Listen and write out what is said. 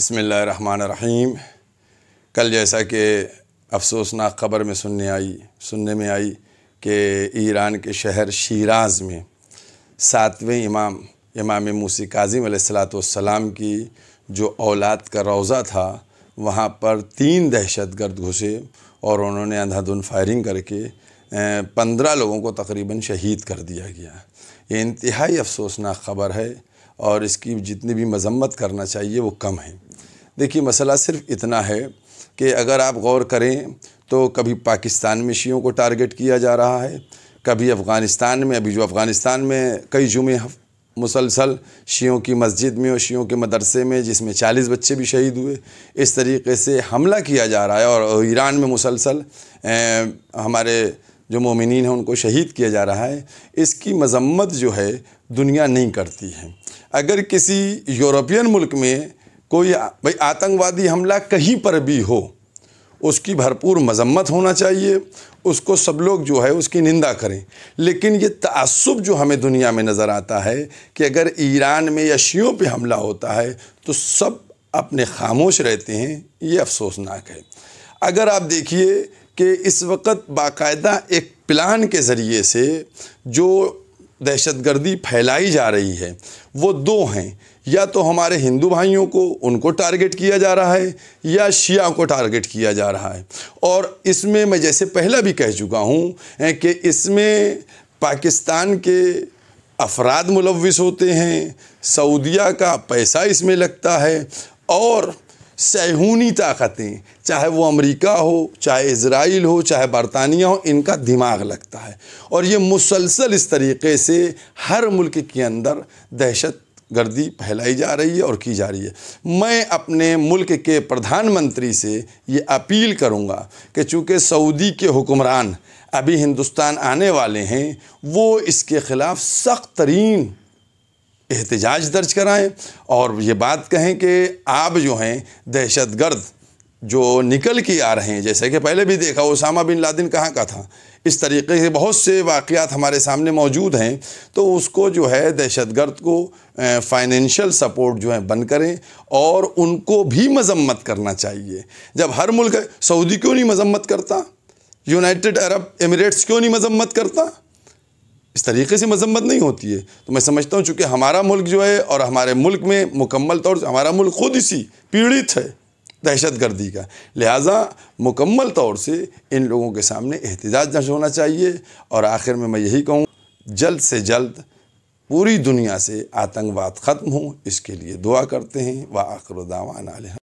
बसमीम कल जैसा कि अफसोसनाक खबर में सुनने आई सुनने में आई कि ईरान के शहर शराज में सातवें इमाम इमाम मूसी काजिम सलाम की जो औलाद का रोज़ा था वहाँ पर तीन दहशत गर्द घुसे और उन्होंने अंधाधुन फायरिंग करके पंद्रह लोगों को तकरीबन शहीद कर दिया गया ये इंतहाई अफसोसनाक ख़बर है और इसकी जितनी भी मजम्मत करना चाहिए वो कम है देखिए मसला सिर्फ इतना है कि अगर आप गौर करें तो कभी पाकिस्तान में शीयों को टारगेट किया जा रहा है कभी अफ़गानिस्तान में अभी जो अफ़गानिस्तान में कई जुमे मुसलसल शीयों की मस्जिद में और शीयों के मदरसे में जिसमें 40 बच्चे भी शहीद हुए इस तरीके से हमला किया जा रहा है और ईरान में मुसलसल हमारे जो मोमिन हैं उनको शहीद किया जा रहा है इसकी मजम्मत जो है दुनिया नहीं करती है अगर किसी यूरोपियन मुल्क में कोई भाई आतंकवादी हमला कहीं पर भी हो उसकी भरपूर मजम्मत होना चाहिए उसको सब लोग जो है उसकी निंदा करें लेकिन ये तसब जो हमें दुनिया में नज़र आता है कि अगर ईरान में या शियों पे हमला होता है तो सब अपने खामोश रहते हैं ये अफसोसनाक है अगर आप देखिए कि इस वक्त बाकायदा एक प्लान के ज़रिए से जो दहशतगर्दी फैलाई जा रही है वो दो हैं या तो हमारे हिंदू भाइयों को उनको टारगेट किया जा रहा है या शिया को टारगेट किया जा रहा है और इसमें मैं जैसे पहला भी कह चुका हूँ कि इसमें पाकिस्तान के अफराद मुलविस होते हैं सऊदिया का पैसा इसमें लगता है और सैहूनी ताकतें चाहे वो अमेरिका हो चाहे इसराइल हो चाहे बरतानिया हो इनका दिमाग लगता है और ये मुसलसल इस तरीके से हर मुल्क के अंदर दहशत गर्दी फैलाई जा रही है और की जा रही है मैं अपने मुल्क के प्रधानमंत्री से ये अपील करूँगा कि चूँकि सऊदी के हुक्मरान अभी हिंदुस्तान आने वाले हैं वो इसके ख़िलाफ़ सख्त तरीन एहतजाज दर्ज कराएं और ये बात कहें कि आप जो हैं दहशत गर्द जो निकल के आ रहे हैं जैसे कि पहले भी देखा ओसामा बिन लादिन कहाँ का था इस तरीके से बहुत से वाक़ात हमारे सामने मौजूद हैं तो उसको जो है दहशत गर्द को फाइनेंशियल सपोर्ट जो है बंद करें और उनको भी मजम्मत करना चाहिए जब हर मुल्क सऊदी क्यों नहीं मजम्मत करता यूनाइटेड अरब एमिरेट्स क्यों नहीं मजम्मत करता इस तरीके से मजम्मत नहीं होती है तो मैं समझता हूँ चूँकि हमारा मुल्क जो है और हमारे मुल्क में मुकम्मल तौर से हमारा मुल्क खुद इसी पीड़ित है दहशत गर्दी का लिहाजा मुकम्मल तौर से इन लोगों के सामने एहतजाज दर्ज होना चाहिए और आखिर में मैं यही कहूँ जल्द से जल्द पूरी दुनिया से आतंकवाद ख़त्म हो इसके लिए दुआ करते हैं व आखिर दावान